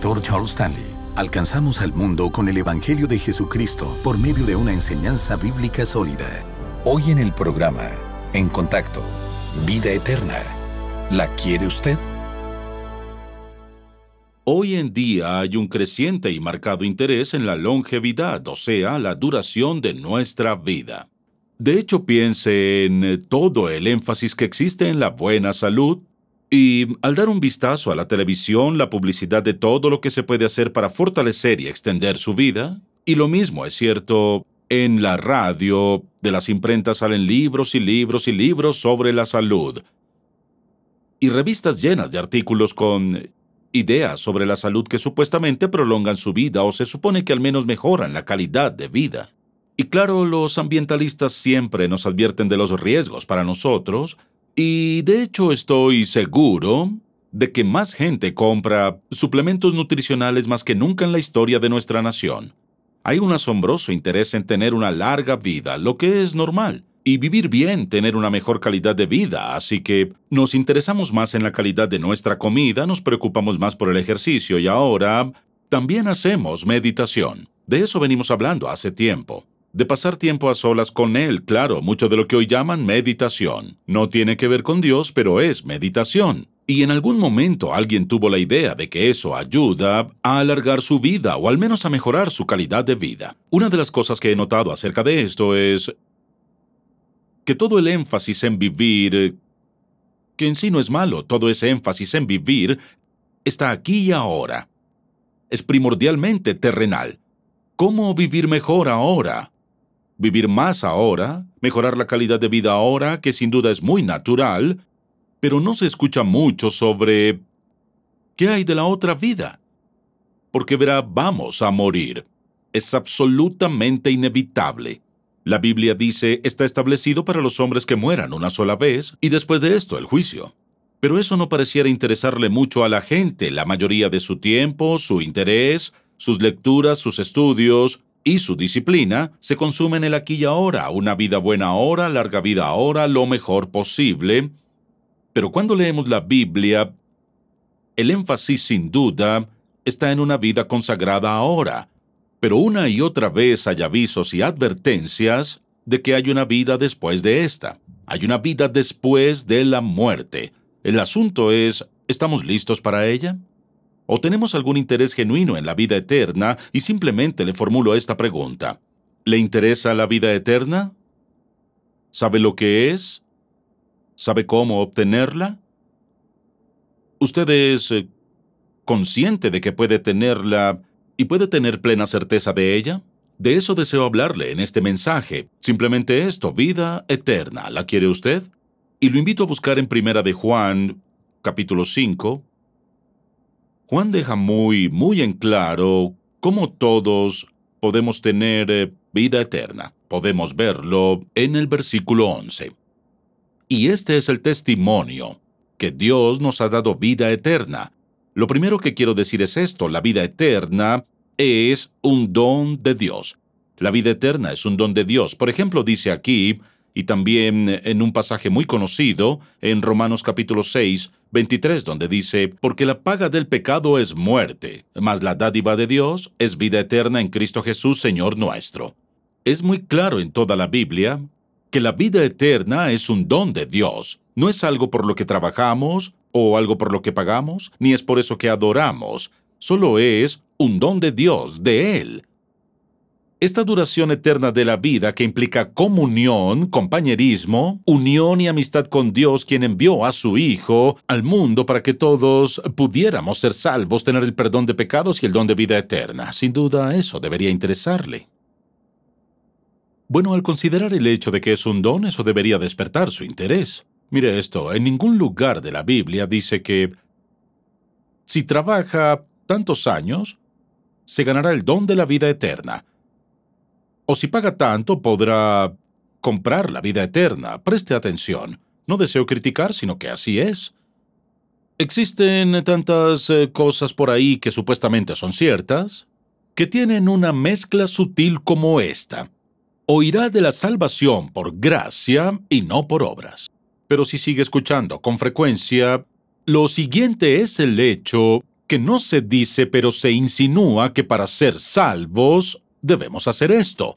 doctor Charles Stanley, alcanzamos al mundo con el Evangelio de Jesucristo por medio de una enseñanza bíblica sólida. Hoy en el programa, En Contacto, Vida Eterna, ¿la quiere usted? Hoy en día hay un creciente y marcado interés en la longevidad, o sea, la duración de nuestra vida. De hecho, piense en todo el énfasis que existe en la buena salud, y al dar un vistazo a la televisión, la publicidad de todo lo que se puede hacer para fortalecer y extender su vida, y lo mismo es cierto en la radio, de las imprentas salen libros y libros y libros sobre la salud, y revistas llenas de artículos con ideas sobre la salud que supuestamente prolongan su vida o se supone que al menos mejoran la calidad de vida. Y claro, los ambientalistas siempre nos advierten de los riesgos para nosotros, y de hecho estoy seguro de que más gente compra suplementos nutricionales más que nunca en la historia de nuestra nación. Hay un asombroso interés en tener una larga vida, lo que es normal, y vivir bien, tener una mejor calidad de vida, así que nos interesamos más en la calidad de nuestra comida, nos preocupamos más por el ejercicio y ahora también hacemos meditación. De eso venimos hablando hace tiempo de pasar tiempo a solas con Él, claro, mucho de lo que hoy llaman meditación. No tiene que ver con Dios, pero es meditación. Y en algún momento alguien tuvo la idea de que eso ayuda a alargar su vida o al menos a mejorar su calidad de vida. Una de las cosas que he notado acerca de esto es que todo el énfasis en vivir, que en sí no es malo, todo ese énfasis en vivir está aquí y ahora. Es primordialmente terrenal. ¿Cómo vivir mejor ahora? vivir más ahora, mejorar la calidad de vida ahora, que sin duda es muy natural, pero no se escucha mucho sobre qué hay de la otra vida. Porque verá, vamos a morir. Es absolutamente inevitable. La Biblia dice, está establecido para los hombres que mueran una sola vez y después de esto el juicio. Pero eso no pareciera interesarle mucho a la gente, la mayoría de su tiempo, su interés, sus lecturas, sus estudios, y su disciplina se en el aquí y ahora, una vida buena ahora, larga vida ahora, lo mejor posible. Pero cuando leemos la Biblia, el énfasis sin duda está en una vida consagrada ahora, pero una y otra vez hay avisos y advertencias de que hay una vida después de esta, hay una vida después de la muerte. El asunto es, ¿estamos listos para ella? ¿O tenemos algún interés genuino en la vida eterna? Y simplemente le formulo esta pregunta. ¿Le interesa la vida eterna? ¿Sabe lo que es? ¿Sabe cómo obtenerla? Usted es eh, consciente de que puede tenerla y puede tener plena certeza de ella. De eso deseo hablarle en este mensaje. Simplemente esto, vida eterna. ¿La quiere usted? Y lo invito a buscar en Primera de Juan, capítulo 5, Juan deja muy, muy en claro cómo todos podemos tener eh, vida eterna. Podemos verlo en el versículo 11. Y este es el testimonio, que Dios nos ha dado vida eterna. Lo primero que quiero decir es esto, la vida eterna es un don de Dios. La vida eterna es un don de Dios. Por ejemplo, dice aquí, y también en un pasaje muy conocido en Romanos capítulo 6, 23, donde dice, porque la paga del pecado es muerte, mas la dádiva de Dios es vida eterna en Cristo Jesús, Señor nuestro. Es muy claro en toda la Biblia que la vida eterna es un don de Dios, no es algo por lo que trabajamos o algo por lo que pagamos, ni es por eso que adoramos, solo es un don de Dios, de Él, esta duración eterna de la vida que implica comunión, compañerismo, unión y amistad con Dios quien envió a su Hijo al mundo para que todos pudiéramos ser salvos, tener el perdón de pecados y el don de vida eterna. Sin duda eso debería interesarle. Bueno, al considerar el hecho de que es un don, eso debería despertar su interés. Mire esto, en ningún lugar de la Biblia dice que si trabaja tantos años, se ganará el don de la vida eterna. O si paga tanto, podrá comprar la vida eterna. Preste atención. No deseo criticar, sino que así es. Existen tantas eh, cosas por ahí que supuestamente son ciertas, que tienen una mezcla sutil como esta. Oirá de la salvación por gracia y no por obras. Pero si sigue escuchando con frecuencia, lo siguiente es el hecho que no se dice pero se insinúa que para ser salvos debemos hacer esto.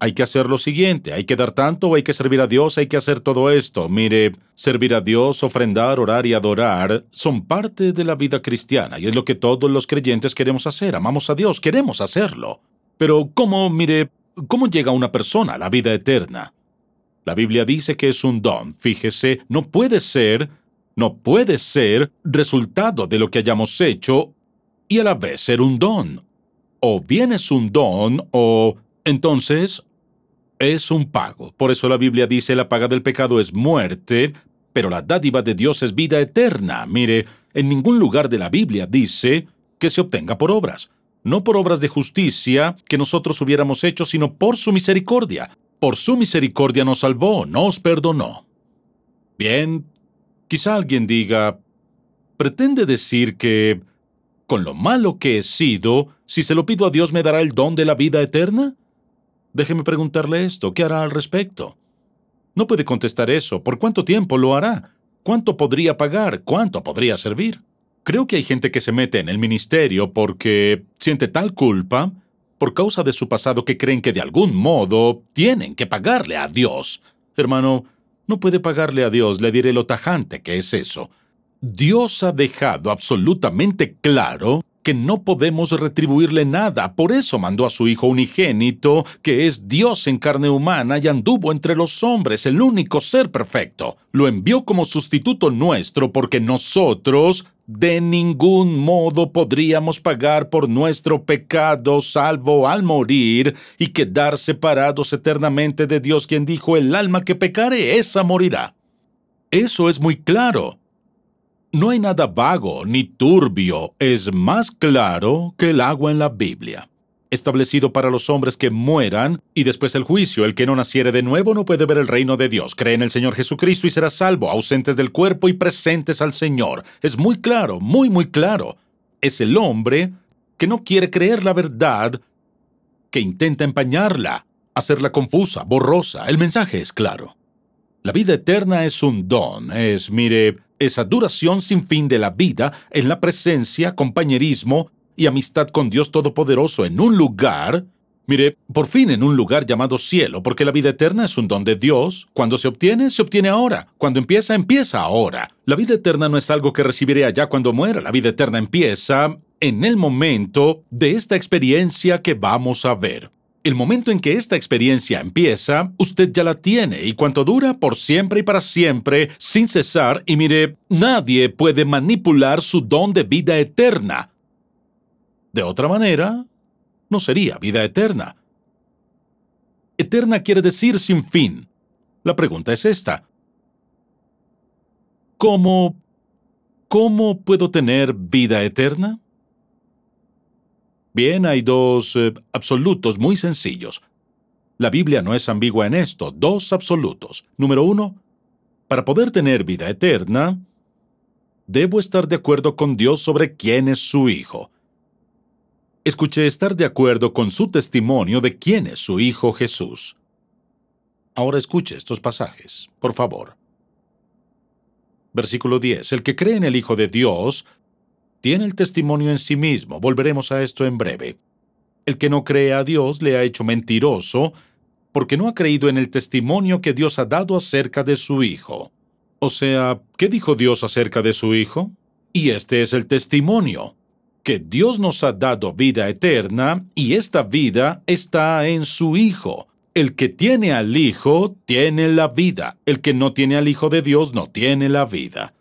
Hay que hacer lo siguiente, hay que dar tanto, hay que servir a Dios, hay que hacer todo esto. Mire, servir a Dios, ofrendar, orar y adorar son parte de la vida cristiana y es lo que todos los creyentes queremos hacer. Amamos a Dios, queremos hacerlo. Pero ¿cómo, mire, cómo llega una persona a la vida eterna? La Biblia dice que es un don. Fíjese, no puede ser, no puede ser resultado de lo que hayamos hecho y a la vez ser un don o bien es un don o entonces es un pago. Por eso la Biblia dice la paga del pecado es muerte, pero la dádiva de Dios es vida eterna. Mire, en ningún lugar de la Biblia dice que se obtenga por obras. No por obras de justicia que nosotros hubiéramos hecho, sino por su misericordia. Por su misericordia nos salvó, nos perdonó. Bien, quizá alguien diga, pretende decir que con lo malo que he sido, si se lo pido a Dios me dará el don de la vida eterna? Déjeme preguntarle esto, ¿qué hará al respecto? No puede contestar eso. ¿Por cuánto tiempo lo hará? ¿Cuánto podría pagar? ¿Cuánto podría servir? Creo que hay gente que se mete en el ministerio porque siente tal culpa por causa de su pasado que creen que de algún modo tienen que pagarle a Dios. Hermano, no puede pagarle a Dios, le diré lo tajante que es eso. Dios ha dejado absolutamente claro que no podemos retribuirle nada. Por eso mandó a su Hijo unigénito, que es Dios en carne humana y anduvo entre los hombres, el único ser perfecto. Lo envió como sustituto nuestro porque nosotros de ningún modo podríamos pagar por nuestro pecado salvo al morir y quedar separados eternamente de Dios quien dijo el alma que pecare, esa morirá. Eso es muy claro. No hay nada vago ni turbio, es más claro que el agua en la Biblia. Establecido para los hombres que mueran y después el juicio, el que no naciere de nuevo no puede ver el reino de Dios. Cree en el Señor Jesucristo y será salvo, ausentes del cuerpo y presentes al Señor. Es muy claro, muy, muy claro. Es el hombre que no quiere creer la verdad, que intenta empañarla, hacerla confusa, borrosa. El mensaje es claro. La vida eterna es un don, es, mire, esa duración sin fin de la vida en la presencia, compañerismo y amistad con Dios Todopoderoso en un lugar, mire, por fin en un lugar llamado cielo, porque la vida eterna es un don de Dios. Cuando se obtiene, se obtiene ahora. Cuando empieza, empieza ahora. La vida eterna no es algo que recibiré allá cuando muera. La vida eterna empieza en el momento de esta experiencia que vamos a ver. El momento en que esta experiencia empieza, usted ya la tiene y cuanto dura por siempre y para siempre, sin cesar, y mire, nadie puede manipular su don de vida eterna. De otra manera, no sería vida eterna. Eterna quiere decir sin fin. La pregunta es esta. ¿Cómo... ¿Cómo puedo tener vida eterna? Bien, hay dos eh, absolutos muy sencillos. La Biblia no es ambigua en esto. Dos absolutos. Número uno, para poder tener vida eterna, debo estar de acuerdo con Dios sobre quién es su Hijo. Escuché estar de acuerdo con su testimonio de quién es su Hijo Jesús. Ahora escuche estos pasajes, por favor. Versículo 10. El que cree en el Hijo de Dios tiene el testimonio en sí mismo. Volveremos a esto en breve. El que no cree a Dios le ha hecho mentiroso porque no ha creído en el testimonio que Dios ha dado acerca de su Hijo. O sea, ¿qué dijo Dios acerca de su Hijo? Y este es el testimonio, que Dios nos ha dado vida eterna y esta vida está en su Hijo. El que tiene al Hijo tiene la vida, el que no tiene al Hijo de Dios no tiene la vida.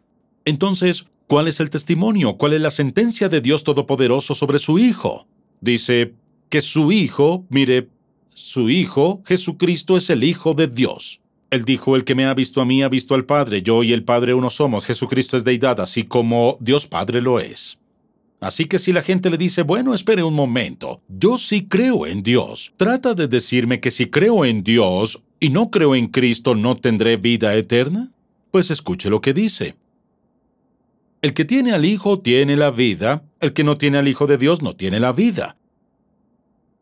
Entonces, ¿Cuál es el testimonio? ¿Cuál es la sentencia de Dios Todopoderoso sobre su Hijo? Dice que su Hijo, mire, su Hijo, Jesucristo es el Hijo de Dios. Él dijo, el que me ha visto a mí ha visto al Padre, yo y el Padre uno somos, Jesucristo es deidad, así como Dios Padre lo es. Así que si la gente le dice, bueno, espere un momento, yo sí creo en Dios, trata de decirme que si creo en Dios y no creo en Cristo no tendré vida eterna, pues escuche lo que dice. El que tiene al Hijo tiene la vida, el que no tiene al Hijo de Dios no tiene la vida.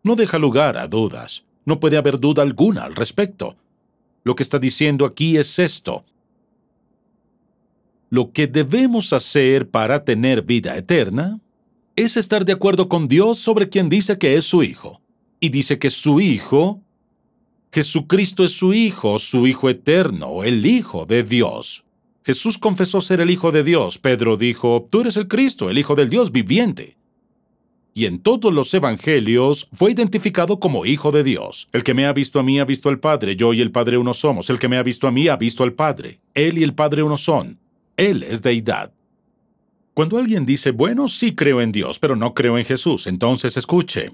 No deja lugar a dudas, no puede haber duda alguna al respecto. Lo que está diciendo aquí es esto. Lo que debemos hacer para tener vida eterna es estar de acuerdo con Dios sobre quien dice que es su Hijo. Y dice que su Hijo, Jesucristo es su Hijo, su Hijo eterno, el Hijo de Dios. Jesús confesó ser el Hijo de Dios. Pedro dijo, Tú eres el Cristo, el Hijo del Dios viviente. Y en todos los evangelios fue identificado como Hijo de Dios. El que me ha visto a mí ha visto al Padre, yo y el Padre uno somos. El que me ha visto a mí ha visto al Padre. Él y el Padre uno son. Él es deidad. Cuando alguien dice, bueno, sí creo en Dios, pero no creo en Jesús, entonces escuche.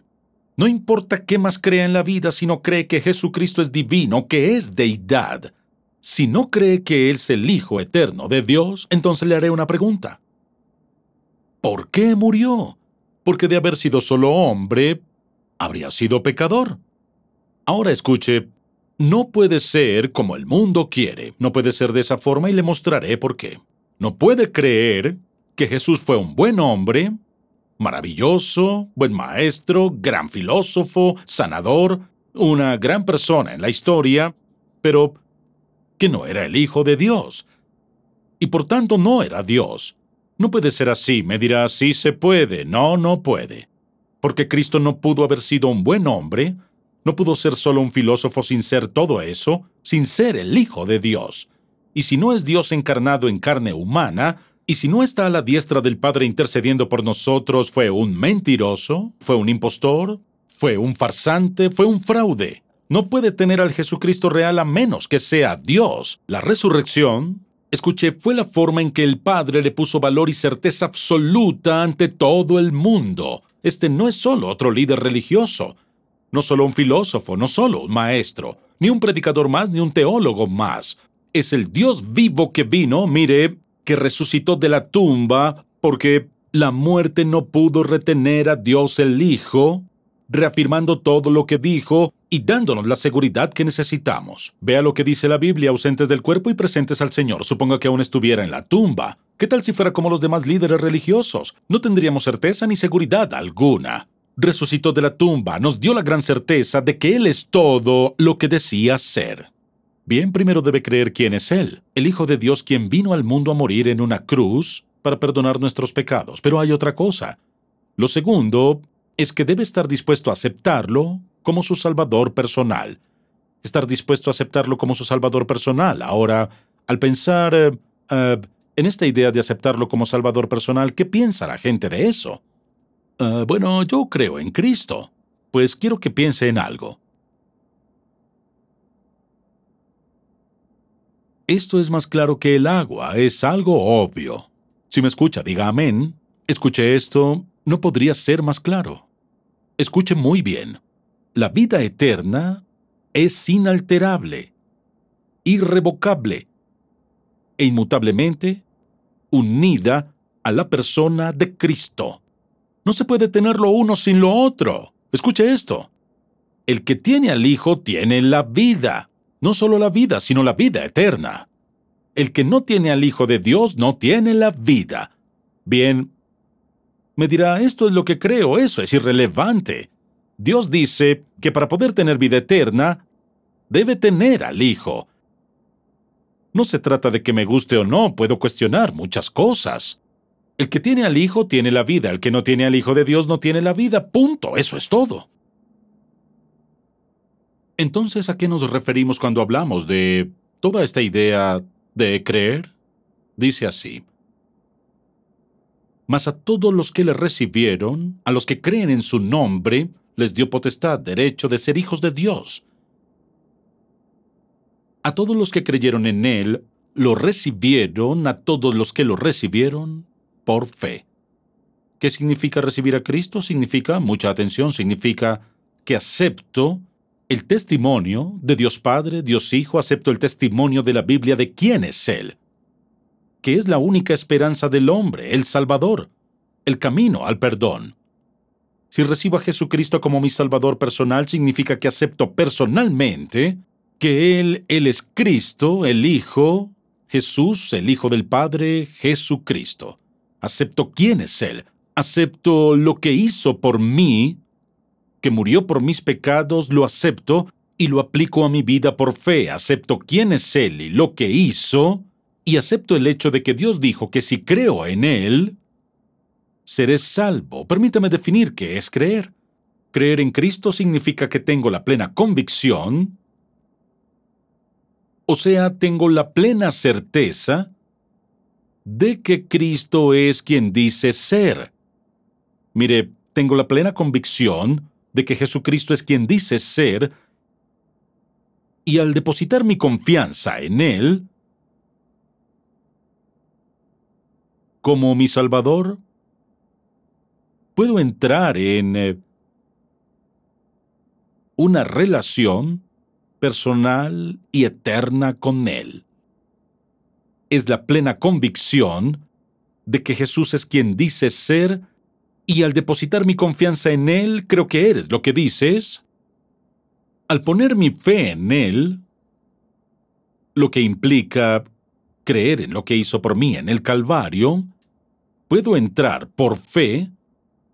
No importa qué más crea en la vida sino cree que Jesucristo es divino, que es deidad. Si no cree que Él es el Hijo Eterno de Dios, entonces le haré una pregunta. ¿Por qué murió? Porque de haber sido solo hombre, habría sido pecador. Ahora escuche, no puede ser como el mundo quiere, no puede ser de esa forma y le mostraré por qué. No puede creer que Jesús fue un buen hombre, maravilloso, buen maestro, gran filósofo, sanador, una gran persona en la historia, pero que no era el Hijo de Dios. Y por tanto no era Dios. No puede ser así, me dirá, sí se puede, no, no puede. Porque Cristo no pudo haber sido un buen hombre, no pudo ser solo un filósofo sin ser todo eso, sin ser el Hijo de Dios. Y si no es Dios encarnado en carne humana, y si no está a la diestra del Padre intercediendo por nosotros, fue un mentiroso, fue un impostor, fue un farsante, fue un fraude no puede tener al Jesucristo real a menos que sea Dios. La resurrección, escuché, fue la forma en que el Padre le puso valor y certeza absoluta ante todo el mundo. Este no es solo otro líder religioso, no solo un filósofo, no solo un maestro, ni un predicador más, ni un teólogo más. Es el Dios vivo que vino, mire, que resucitó de la tumba porque la muerte no pudo retener a Dios el Hijo reafirmando todo lo que dijo y dándonos la seguridad que necesitamos. Vea lo que dice la Biblia, ausentes del cuerpo y presentes al Señor. Suponga que aún estuviera en la tumba. ¿Qué tal si fuera como los demás líderes religiosos? No tendríamos certeza ni seguridad alguna. Resucitó de la tumba, nos dio la gran certeza de que Él es todo lo que decía ser. Bien, primero debe creer quién es Él, el Hijo de Dios quien vino al mundo a morir en una cruz para perdonar nuestros pecados. Pero hay otra cosa. Lo segundo es que debe estar dispuesto a aceptarlo como su salvador personal. Estar dispuesto a aceptarlo como su salvador personal. Ahora, al pensar eh, eh, en esta idea de aceptarlo como salvador personal, ¿qué piensa la gente de eso? Eh, bueno, yo creo en Cristo, pues quiero que piense en algo. Esto es más claro que el agua, es algo obvio. Si me escucha, diga amén. Escuche esto, no podría ser más claro. Escuche muy bien. La vida eterna es inalterable, irrevocable e inmutablemente unida a la persona de Cristo. No se puede tener lo uno sin lo otro. Escuche esto. El que tiene al Hijo tiene la vida. No solo la vida, sino la vida eterna. El que no tiene al Hijo de Dios no tiene la vida. Bien, me dirá, esto es lo que creo, eso es irrelevante. Dios dice que para poder tener vida eterna, debe tener al Hijo. No se trata de que me guste o no, puedo cuestionar muchas cosas. El que tiene al Hijo tiene la vida, el que no tiene al Hijo de Dios no tiene la vida, punto, eso es todo. Entonces, ¿a qué nos referimos cuando hablamos de toda esta idea de creer? Dice así, mas a todos los que le recibieron, a los que creen en su nombre, les dio potestad, derecho de ser hijos de Dios. A todos los que creyeron en Él, lo recibieron, a todos los que lo recibieron, por fe. ¿Qué significa recibir a Cristo? Significa, mucha atención, significa que acepto el testimonio de Dios Padre, Dios Hijo, acepto el testimonio de la Biblia de quién es Él que es la única esperanza del hombre, el Salvador, el camino al perdón. Si recibo a Jesucristo como mi Salvador personal, significa que acepto personalmente que Él, Él es Cristo, el Hijo, Jesús, el Hijo del Padre, Jesucristo. Acepto quién es Él, acepto lo que hizo por mí, que murió por mis pecados, lo acepto y lo aplico a mi vida por fe, acepto quién es Él y lo que hizo, y acepto el hecho de que Dios dijo que si creo en Él, seré salvo. Permítame definir qué es creer. Creer en Cristo significa que tengo la plena convicción, o sea, tengo la plena certeza de que Cristo es quien dice ser. Mire, tengo la plena convicción de que Jesucristo es quien dice ser, y al depositar mi confianza en Él, como mi Salvador? ¿Puedo entrar en eh, una relación personal y eterna con Él? Es la plena convicción de que Jesús es quien dice ser y al depositar mi confianza en Él creo que eres lo que dices. Al poner mi fe en Él, lo que implica creer en lo que hizo por mí en el Calvario, puedo entrar por fe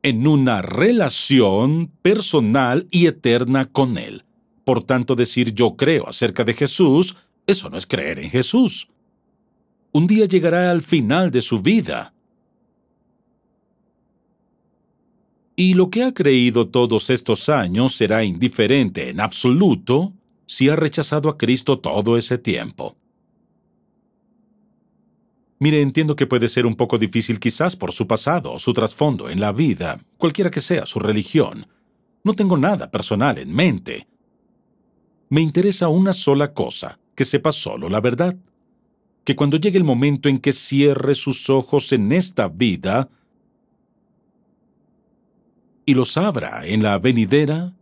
en una relación personal y eterna con Él. Por tanto, decir yo creo acerca de Jesús, eso no es creer en Jesús. Un día llegará al final de su vida. Y lo que ha creído todos estos años será indiferente en absoluto si ha rechazado a Cristo todo ese tiempo. Mire, entiendo que puede ser un poco difícil quizás por su pasado, o su trasfondo en la vida, cualquiera que sea su religión. No tengo nada personal en mente. Me interesa una sola cosa, que sepa solo la verdad. Que cuando llegue el momento en que cierre sus ojos en esta vida y los abra en la venidera,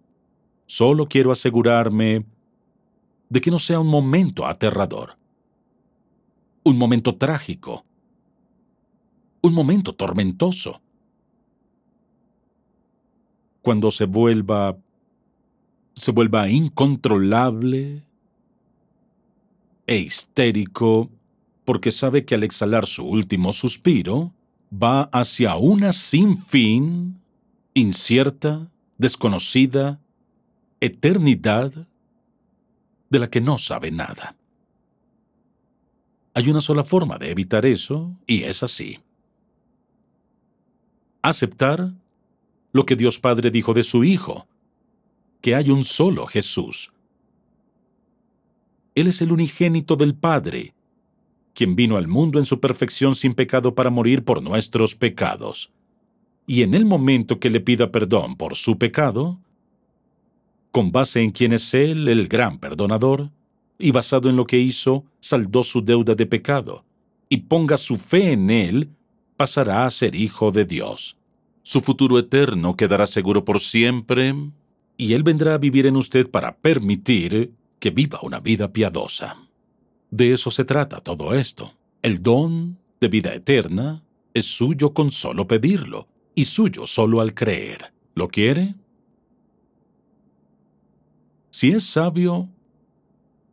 solo quiero asegurarme de que no sea un momento aterrador un momento trágico, un momento tormentoso. Cuando se vuelva se vuelva incontrolable e histérico porque sabe que al exhalar su último suspiro va hacia una sin fin, incierta, desconocida, eternidad de la que no sabe nada. Hay una sola forma de evitar eso y es así. Aceptar lo que Dios Padre dijo de su Hijo, que hay un solo Jesús. Él es el unigénito del Padre, quien vino al mundo en su perfección sin pecado para morir por nuestros pecados. Y en el momento que le pida perdón por su pecado, con base en quien es Él, el gran perdonador, y basado en lo que hizo, saldó su deuda de pecado, y ponga su fe en Él, pasará a ser hijo de Dios. Su futuro eterno quedará seguro por siempre, y Él vendrá a vivir en usted para permitir que viva una vida piadosa. De eso se trata todo esto. El don de vida eterna es suyo con solo pedirlo, y suyo solo al creer. ¿Lo quiere? Si es sabio,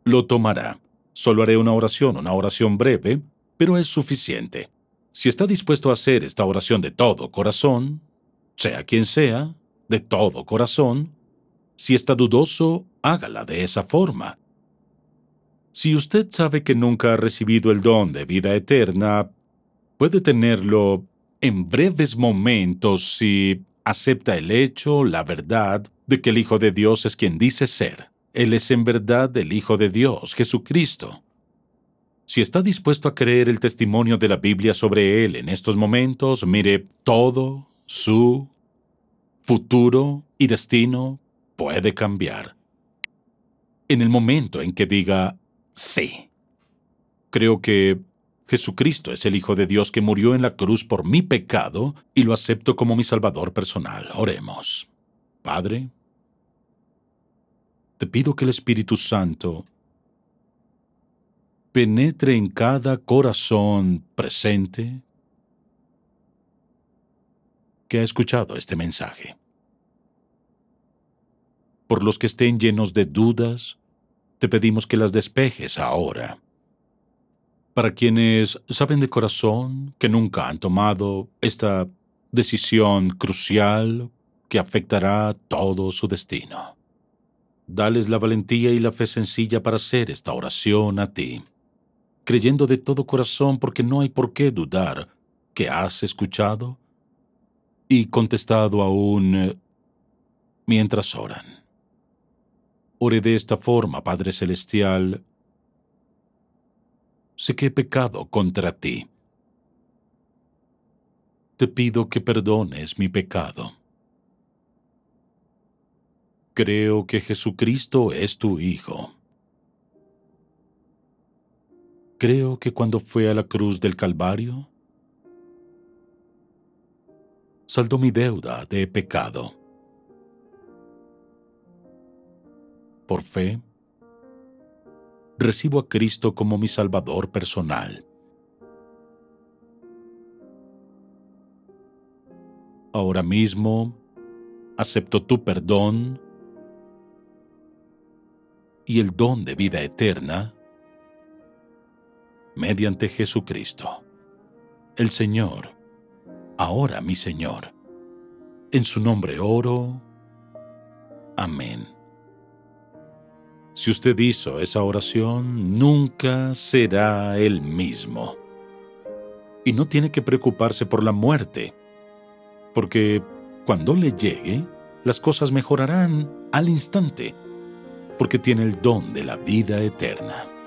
lo tomará. Solo haré una oración, una oración breve, pero es suficiente. Si está dispuesto a hacer esta oración de todo corazón, sea quien sea, de todo corazón, si está dudoso, hágala de esa forma. Si usted sabe que nunca ha recibido el don de vida eterna, puede tenerlo en breves momentos si acepta el hecho, la verdad, de que el Hijo de Dios es quien dice ser. Él es en verdad el Hijo de Dios, Jesucristo. Si está dispuesto a creer el testimonio de la Biblia sobre Él en estos momentos, mire, todo su futuro y destino puede cambiar. En el momento en que diga, sí, creo que Jesucristo es el Hijo de Dios que murió en la cruz por mi pecado y lo acepto como mi Salvador personal. Oremos. Padre, te pido que el Espíritu Santo penetre en cada corazón presente que ha escuchado este mensaje. Por los que estén llenos de dudas, te pedimos que las despejes ahora. Para quienes saben de corazón que nunca han tomado esta decisión crucial que afectará todo su destino. Dales la valentía y la fe sencilla para hacer esta oración a ti, creyendo de todo corazón porque no hay por qué dudar que has escuchado y contestado aún eh, mientras oran. Ore de esta forma, Padre Celestial. Sé que he pecado contra ti. Te pido que perdones mi pecado creo que Jesucristo es tu Hijo. Creo que cuando fue a la cruz del Calvario, saldó mi deuda de pecado. Por fe, recibo a Cristo como mi Salvador personal. Ahora mismo, acepto tu perdón y el don de vida eterna mediante Jesucristo, el Señor, ahora mi Señor. En su nombre oro. Amén. Si usted hizo esa oración, nunca será el mismo. Y no tiene que preocuparse por la muerte, porque cuando le llegue, las cosas mejorarán al instante porque tiene el don de la vida eterna.